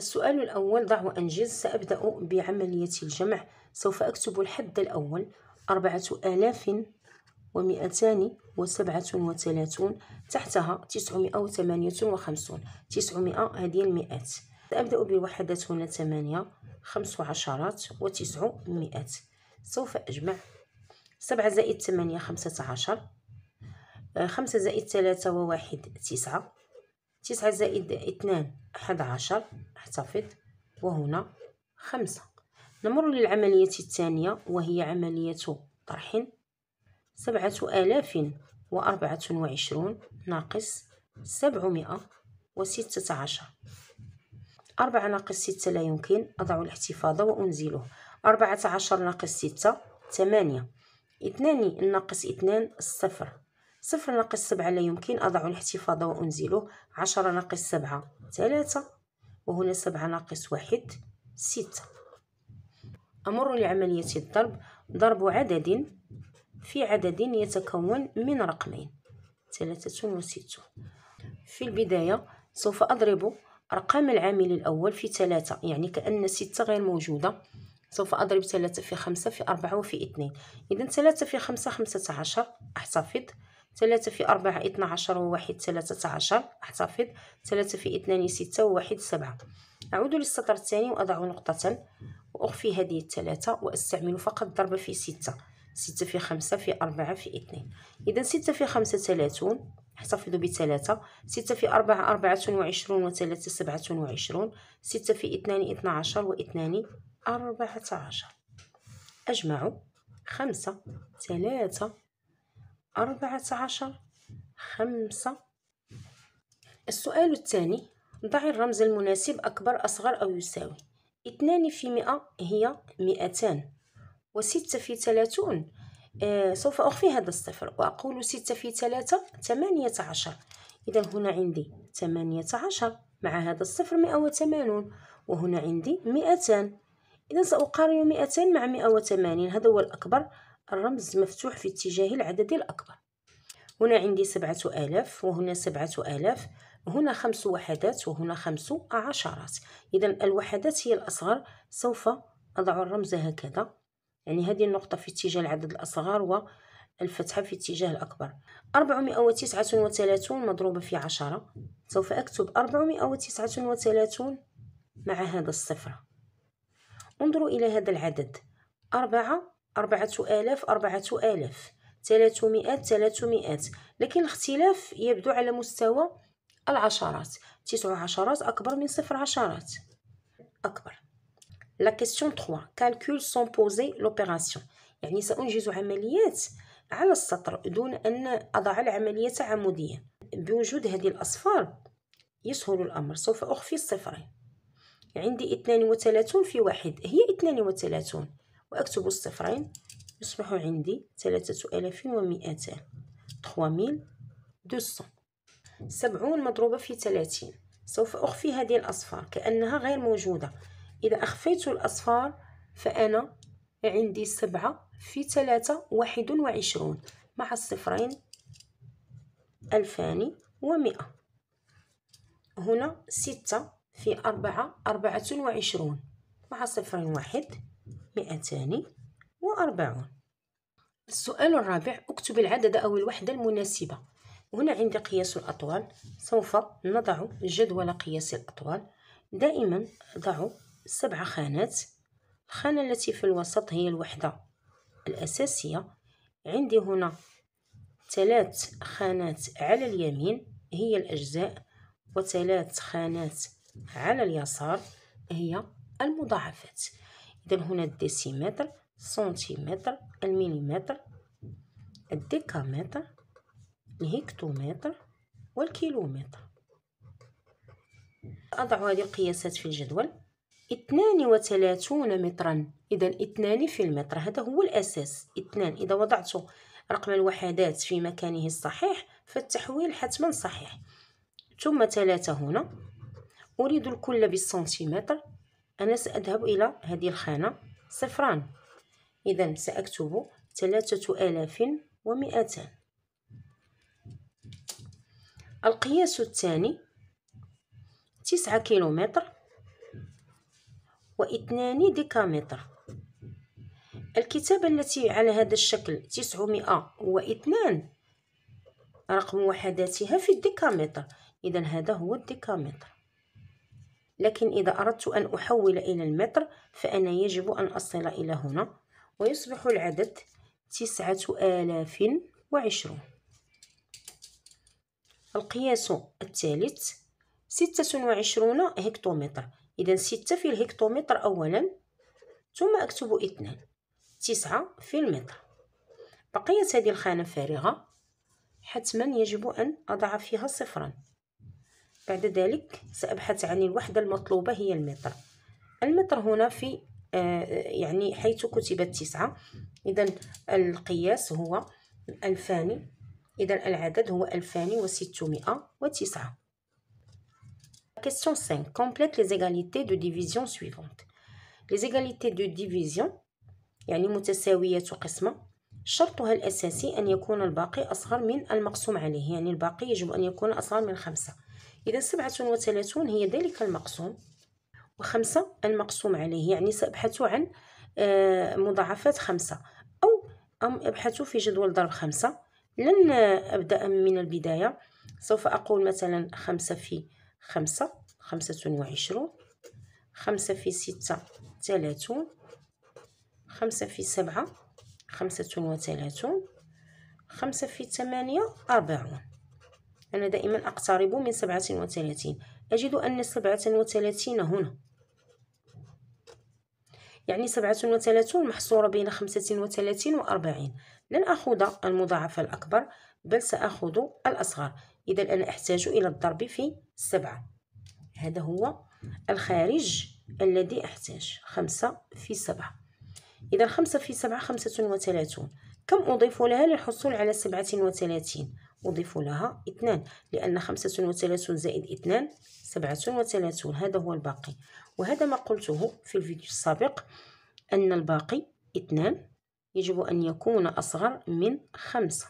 السؤال الأول ضع وأنجز سأبدأ بعملية الجمع سوف أكتب الحد الأول أربعة آلاف ومئتان وسبعة وثلاثون تحتها تسعمائة وثمانية وخمسون تسعمائة هذه المئات سأبدأ بالوحدات هنا ثمانية خمس عشرات وتسع مئات سوف أجمع سبعة زائد ثمانية خمسة عشر خمسة زائد ثلاثة وواحد تسعة تسعة زائد اثنان أحد عشر احتفظ وهنا خمسة نمر للعملية الثانية وهي عملية طرح سبعة آلاف وأربعة وعشرون ناقص سبعمائة وستة عشر أربعة ناقص ستة لا يمكن أضع الاحتفاظ وأنزله أربعة عشر ناقص ستة ثمانية اثنان ناقص اثنان صفر صفر ناقص سبعة لا يمكن أضع الاحتفاظ وأنزله عشرة ناقص سبعة ثلاثة وهنا سبعة ناقص واحد ستة أمر لعملية الضرب ضرب عدد في عدد يتكون من رقمين ثلاثة وستة في البداية سوف أضرب أرقام العامل الأول في ثلاثة يعني كأن ستة غير موجودة سوف أضرب ثلاثة في خمسة في أربعة وفي اثنين إذا ثلاثة في خمسة خمسة عشر أحتفظ ثلاثة في أربعة اثنا عشر وواحد ثلاثة عشر احتفظ ثلاثة في اثنان ستة وواحد سبعة أعود للسطر الثاني وأضع نقطة وأخفي هذه الثلاثة وأستعمل فقط ضرب في ستة ستة في خمسة في أربعة في اثنين إذا ستة في خمسة ثلاثون احتفظوا بثلاثة ستة في أربعة أربعة وعشرون وثلاثة سبعة وعشرون ستة في اثنان اثنا عشر واثنان أربعة عشر أجمع خمسة ثلاثة أربعة عشر خمسة السؤال الثاني ضعي الرمز المناسب أكبر أصغر أو يساوي اثنان في مئة هي مئتان وستة في ثلاثون آه سوف أخفي هذا الصفر وأقول ستة في ثلاثة ثمانية عشر إذا هنا عندي ثمانية عشر مع هذا الصفر مئة وثمانون وهنا عندي مئتان إذا سأقارن مئتان مع مئة وثمانين هذا هو الأكبر الرمز مفتوح في اتجاه العدد الأكبر هنا عندي سبعة آلاف وهنا سبعة آلاف هنا خمس وحدات وهنا خمس عشرات إذا الوحدات هي الأصغر سوف أضع الرمز هكذا يعني هذه النقطة في اتجاه العدد الأصغر و الفتحة في اتجاه الأكبر وتسعة وثلاثون مضروبة في عشرة سوف أكتب وتسعة وثلاثون مع هذا الصفر انظروا إلى هذا العدد أربعة أربعة آلاف أربعة آلاف ثلاثمائة ثلاثمائة لكن الاختلاف يبدو على مستوى العشرات تسع عشرات أكبر من صفر عشرات أكبر لا كيستيون 3 كالكول سون بوزي لوبيراسيون يعني سأنجز عمليات على السطر دون أن أضع العملية تعمدية بوجود هذه الأصفار يسهل الأمر سوف أخفي الصفرين عندي 32 في واحد هي 32 وأكتب الصفرين يصبح عندي ثلاثة آلاف ومئتان تخواميل دوسون سبعون مضروبة في ثلاثين سوف أخفي هذه الأصفار كأنها غير موجودة إذا أخفيت الأصفار فأنا عندي سبعة في ثلاثة واحد وعشرون مع الصفرين ألفان ومئة هنا ستة في أربعة أربعة وعشرون مع صفرين واحد مئتان وأربعون السؤال الرابع اكتب العدد أو الوحدة المناسبة هنا عندي قياس الأطوال سوف نضع جدول قياس الأطوال دائما ضع سبع خانات الخانة التي في الوسط هي الوحدة الأساسية عندي هنا ثلاث خانات على اليمين هي الأجزاء وثلاث خانات على اليسار هي المضاعفات إذا هنا الديسيمتر سنتيمتر المليمتر الديكامتر الهكتومتر والكيلومتر أضع هذه القياسات في الجدول اثنان وثلاثون مترا إذا اثنان في المتر هذا هو الأساس اثنان إذا وضعت رقم الوحدات في مكانه الصحيح فالتحويل حتما صحيح ثم ثلاثة هنا أريد الكل بالسنتيمتر أنا سأذهب إلى هذه الخانة صفران إذا سأكتب ثلاثة آلاف ومئتان القياس الثاني تسعة كيلومتر واثنان ديكامتر الكتابة التي على هذا الشكل تسعمائة واثنان رقم وحداتها في الديكامتر إذا هذا هو الديكامتر لكن إذا أردت أن أحول إلى المتر فأنا يجب أن أصل إلى هنا ويصبح العدد تسعة آلاف وعشرون القياس الثالث ستة وعشرون هكتومتر إذا ستة في الهكتومتر أولا ثم أكتب اثنان تسعة في المتر بقية هذه الخانة فارغة حتما يجب أن أضع فيها صفرا بعد ذلك سأبحث عن الوحدة المطلوبة هي المتر المتر هنا في آه، يعني حيث كتبت تسعة إذا القياس هو ألفان إذا العدد هو ألفان وستمائة وتسعة Question 5. Complète les égalités de division suivantes. Les égalités de division يعني متساوية قسمة شرطها الأساسي أن يكون الباقي أصغر من المقسوم عليه يعني الباقي يجب أن يكون أصغر من خمسة إذا سبعة وثلاثون هي ذلك المقسوم وخمسة المقسوم عليه يعني سأبحث عن آه، مضاعفات خمسة أو أبحث في جدول ضرب خمسة لن أبدأ من البداية سوف أقول مثلا خمسة في خمسة خمسة وعشرون خمسة في ستة ثلاثون خمسة في سبعة خمسة وثلاثون خمسة في ثمانية أربعون أنا دائما أقترب من سبعة وثلاثين أجد أن سبعة وثلاثين هنا يعني سبعة وثلاثون محصورة بين خمسة وثلاثين وأربعين لن أخذ المضاعف الأكبر بل سأخذ الأصغر إذا أنا أحتاج إلى الضرب في سبعة هذا هو الخارج الذي أحتاج خمسة في سبعة إذا خمسة في سبعة خمسة وثلاثون كم أضيف لها للحصول على سبعة وثلاثين أضيف لها اثنان لأن خمسة وثلاثون زائد اثنان سبعة وثلاثون هذا هو الباقي وهذا ما قلته في الفيديو السابق أن الباقي اثنان يجب أن يكون أصغر من خمسة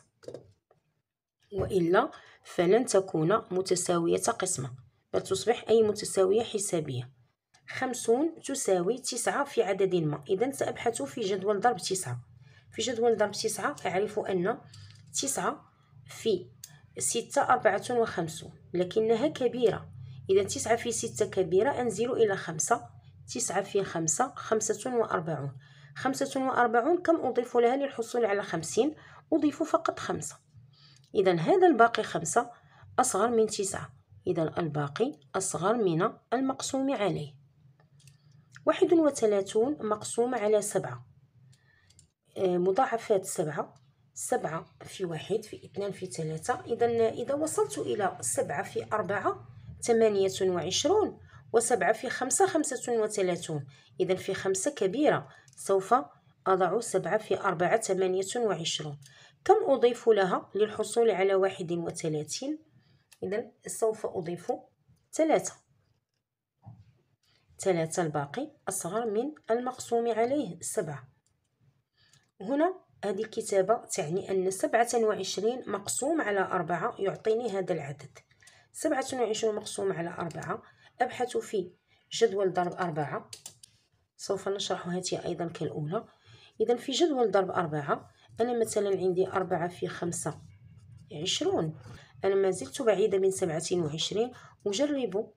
وإلا فلن تكون متساوية قسمة بل تصبح أي متساوية حسابية خمسون تساوي تسعة في عدد ما إذا سأبحث في جدول ضرب تسعة في جدول ضرب تسعة أعرف أن تسعة في ستة أربعة وخمسون لكنها كبيرة إذا تسعة في ستة كبيرة أنزل إلى خمسة تسعة في خمسة خمسة وأربعون خمسة وأربعون كم أضيف لها للحصول على خمسين أضيف فقط خمسة إذا هذا الباقي خمسة أصغر من تسعة إذا الباقي أصغر من المقسوم عليه واحد وثلاثون مقسوم على سبعة آه، مضاعفات سبعة سبعة في واحد في اثنان في ثلاثة إذا إذا وصلت إلى سبعة في أربعة ثمانية وعشرون وسبعة في خمسة خمسة وثلاثون إذا في خمسة كبيرة سوف أضع سبعة في أربعة ثمانية وعشرون كم أضيف لها للحصول على واحد وثلاثين إذا سوف أضيف ثلاثة ثلاثة الباقي أصغر من المقسوم عليه سبعة هنا هذه الكتابة تعني أن سبعة وعشرين مقسوم على أربعة يعطيني هذا العدد سبعة وعشرون مقسوم على أربعة أبحث في جدول ضرب أربعة سوف نشرح هاتي أيضا كالأولى إذا في جدول ضرب أربعة أنا مثلا عندي أربعة في خمسة عشرون أنا ما زلت بعيدة من سبعة وعشرين أجرب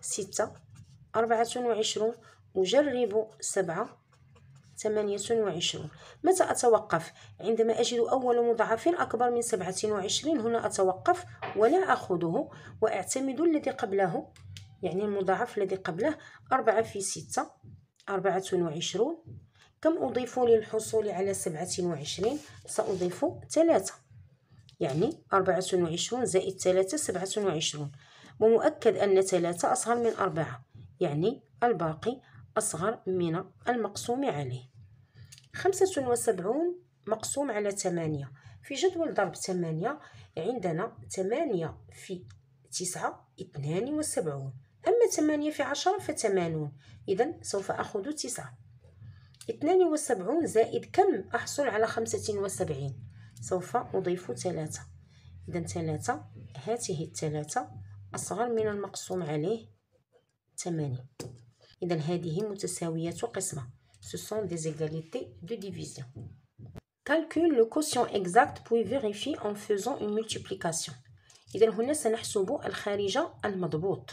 ستة أربعة وعشرون أجرب سبعة 28 متى أتوقف؟ عندما أجد أول مضاعف أكبر من 27 هنا أتوقف ولا أخذه وأعتمد الذي قبله يعني المضاعف الذي قبله أربعة في ستة أربعة وعشرون كم أضيف للحصول على سبعة وعشرين سأضيف ثلاثة يعني أربعة وعشرون زائد ثلاثة سبعة وعشرون ومؤكد أن ثلاثة أصغر من أربعة يعني الباقي أصغر من المقسوم عليه خمسة وسبعون مقسوم على ثمانية في جدول ضرب ثمانية عندنا ثمانية في تسعة اثنان وسبعون أما ثمانية في عشرة فثمانون إذا سوف أخذ تسعة اثنان وسبعون زائد كم أحصل على خمسة وسبعين سوف أضيف ثلاثة إذا ثلاثة هاته الثلاثة أصغر من المقسوم عليه ثمانية إذا هذه متساويات قسمة ce sont des égalités de division calcule le quotient exact puis vérifie en faisant une multiplication إذا هنا سنحسب الخارج المضبوط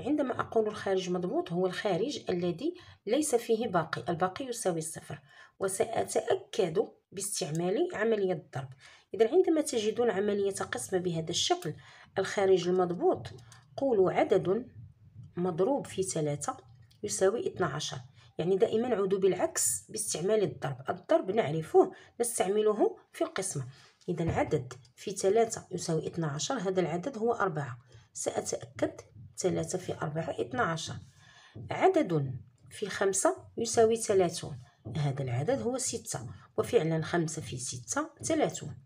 عندما أقول الخارج مضبوط هو الخارج الذي ليس فيه باقي الباقي يساوي الصفر وسأتأكد باستعمال عملية الضرب إذا عندما تجدون عملية قسم بهذا الشكل الخارج المضبوط قولوا عدد مضروب في ثلاثة يساوي 12 يعني دائما عودوا بالعكس باستعمال الضرب الضرب نعرفه نستعمله في القسمة إذا عدد في 3 يساوي 12 هذا العدد هو 4 سأتأكد 3 في 4 12 عدد في 5 يساوي 30 هذا العدد هو 6 وفعلا 5 في 6 30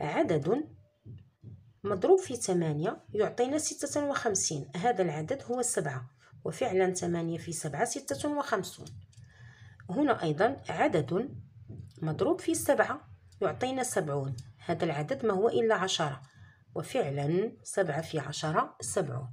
عدد مضروب في 8 يعطينا 56 هذا العدد هو 7 وفعلا ثمانية في سبعة ستة وخمسون هنا أيضا عدد مضروب في سبعة يعطينا سبعون هذا العدد ما هو إلا عشرة وفعلا سبعة في عشرة سبعون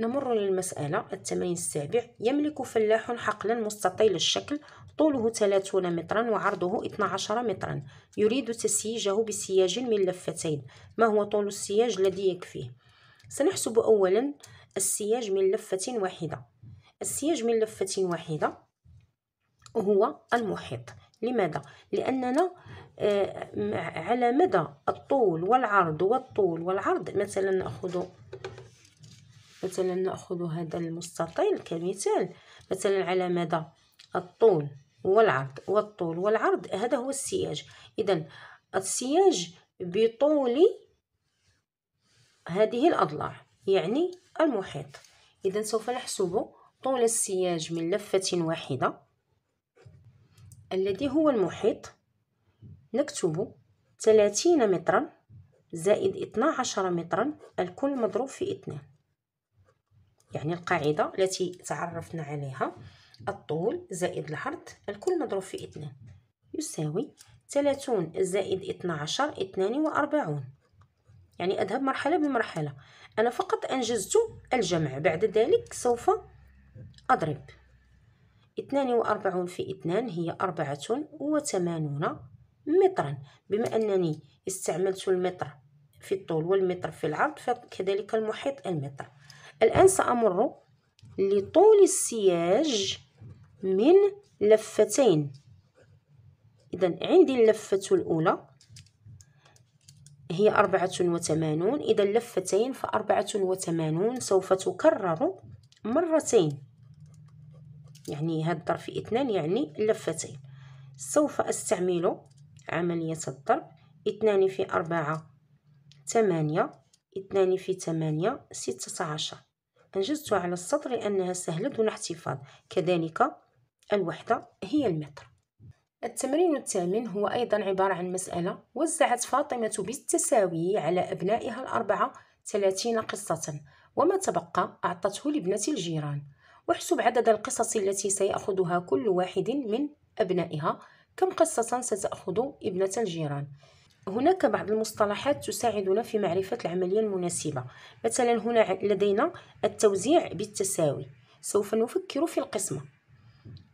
نمر للمسألة الثمانين السابع يملك فلاح حقلا مستطيل الشكل طوله 30 مترا وعرضه اثنا عشر مترا يريد تسييجه بسياج من لفتين ما هو طول السياج الذي يكفيه سنحسب أولا السياج من لفة واحدة السياج من لفة واحدة هو المحيط لماذا؟ لأننا آه، على مدى الطول والعرض والطول والعرض مثلا نأخذ مثلا نأخذ هذا المستطيل كمثال مثلا على مدى الطول والعرض والطول والعرض هذا هو السياج إذا السياج بطول هذه الأضلاع يعني المحيط إذا سوف نحسب طول السياج من لفة واحدة الذي هو المحيط نكتب 30 مترا زائد 12 مترا الكل مضروب في 2 يعني القاعدة التي تعرفنا عليها الطول زائد العرض الكل مضروب في 2 يساوي 30 زائد 12 42 يعني أذهب مرحلة بمرحلة أنا فقط أنجزت الجمع بعد ذلك سوف أضرب اثنان وأربعون في اثنان هي أربعة وثمانون مترا بما أنني استعملت المتر في الطول والمتر في العرض فكذلك المحيط المتر الآن سأمر لطول السياج من لفتين إذا عندي اللفة الأولى هي أربعة وثمانون إذا لفتين فأربعة وثمانون سوف تكرر مرتين يعني هاد الضرب في اثنان يعني لفتين سوف أستعمل عملية الضرب اثنان في أربعة ثمانية اثنان في ثمانية ستة عشر أنجزت على السطر لأنها سهلة دون احتفاظ كذلك الوحدة هي المتر التمرين الثامن هو أيضا عبارة عن مسألة وزعت فاطمة بالتساوي على أبنائها الأربعة 30 قصة وما تبقى أعطته لابنة الجيران واحسب عدد القصص التي سيأخذها كل واحد من أبنائها كم قصة ستأخذ ابنة الجيران هناك بعض المصطلحات تساعدنا في معرفة العملية المناسبة مثلا هنا لدينا التوزيع بالتساوي سوف نفكر في القسمة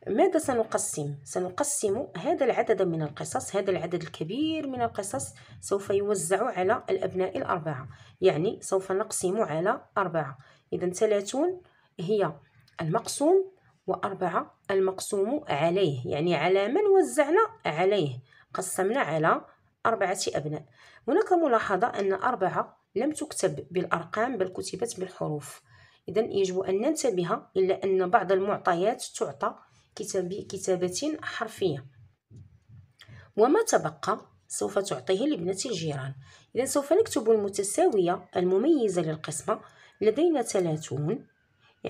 ماذا سنقسم سنقسم هذا العدد من القصص هذا العدد الكبير من القصص سوف يوزع على الأبناء الأربعة يعني سوف نقسم على أربعة إذا ثلاثون هي المقسوم وأربعة المقسوم عليه يعني على من وزعنا عليه قسمنا على أربعة أبناء هناك ملاحظة أن أربعة لم تكتب بالأرقام بل كتبت بالحروف إذا يجب أن ننتبه إلا أن بعض المعطيات تعطى كتابة حرفية وما تبقى سوف تعطيه لابنة الجيران إذا سوف نكتب المتساوية المميزة للقسمة لدينا 30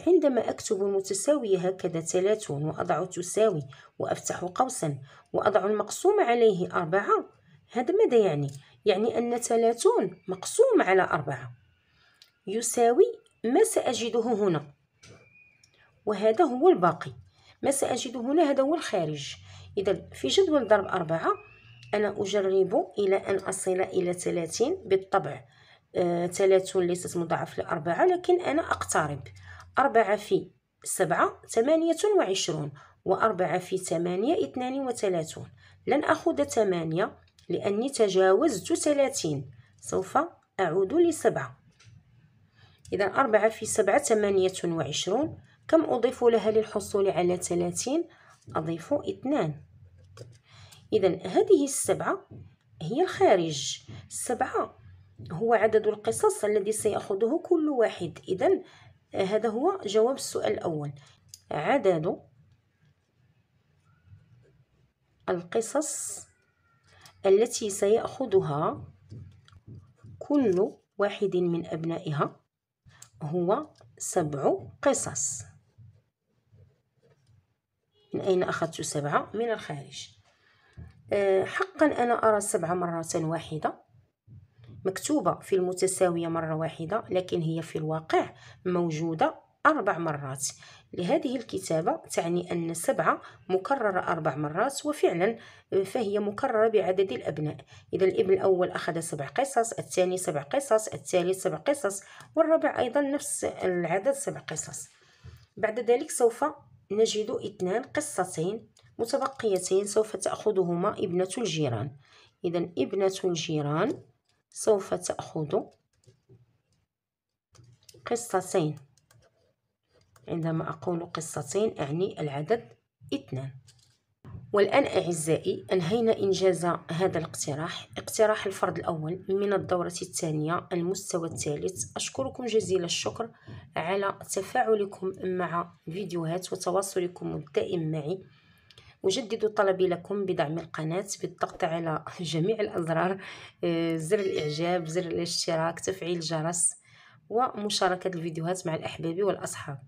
عندما أكتب المتساوية هكذا 30 وأضع تساوي وأفتح قوسا وأضع المقسوم عليه أربعة هذا ماذا يعني؟ يعني أن 30 مقسوم على أربعة يساوي ما سأجده هنا وهذا هو الباقي ما سأجد هنا هذا هو الخارج إذا في جدول ضرب أربعة أنا أجرب إلى أن أصل إلى ثلاثين بالطبع آه، ثلاثون آه ليست مضاعف لأربعة لكن أنا أقترب أربعة في سبعة ثمانية وعشرون وأربعة في ثمانية اثنان وثلاثون لن أخذ ثمانية لأني تجاوزت ثلاثين سوف أعود لسبعة إذا أربعة في سبعة ثمانية وعشرون كم أضيف لها للحصول على 30 أضيف 2 إذا هذه السبعة هي الخارج السبعة هو عدد القصص الذي سيأخذه كل واحد إذا هذا هو جواب السؤال الأول عدد القصص التي سيأخذها كل واحد من أبنائها هو سبع قصص من أين أخذت سبعة من الخارج آه، حقا أنا أرى سبعة مرة واحدة مكتوبة في المتساوية مرة واحدة لكن هي في الواقع موجودة أربع مرات لهذه الكتابة تعني أن سبعة مكررة أربع مرات وفعلا آه، فهي مكررة بعدد الأبناء إذا الابن الأول أخذ سبع قصص الثاني سبع قصص الثالث سبع قصص والرابع أيضا نفس العدد سبع قصص بعد ذلك سوف نجد اثنان قصتين متبقيتين سوف تأخذهما ابنة الجيران إذا ابنة الجيران سوف تأخذ قصتين عندما أقول قصتين أعني العدد اثنان والآن أعزائي أنهينا إنجاز هذا الاقتراح اقتراح الفرد الأول من الدورة الثانية المستوى الثالث أشكركم جزيل الشكر على تفاعلكم مع فيديوهات وتواصلكم الدائم معي أجدد طلبي لكم بدعم القناة بالضغط على جميع الأزرار آه، زر الإعجاب زر الاشتراك تفعيل الجرس ومشاركة الفيديوهات مع الأحباب والأصحاب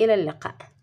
إلى اللقاء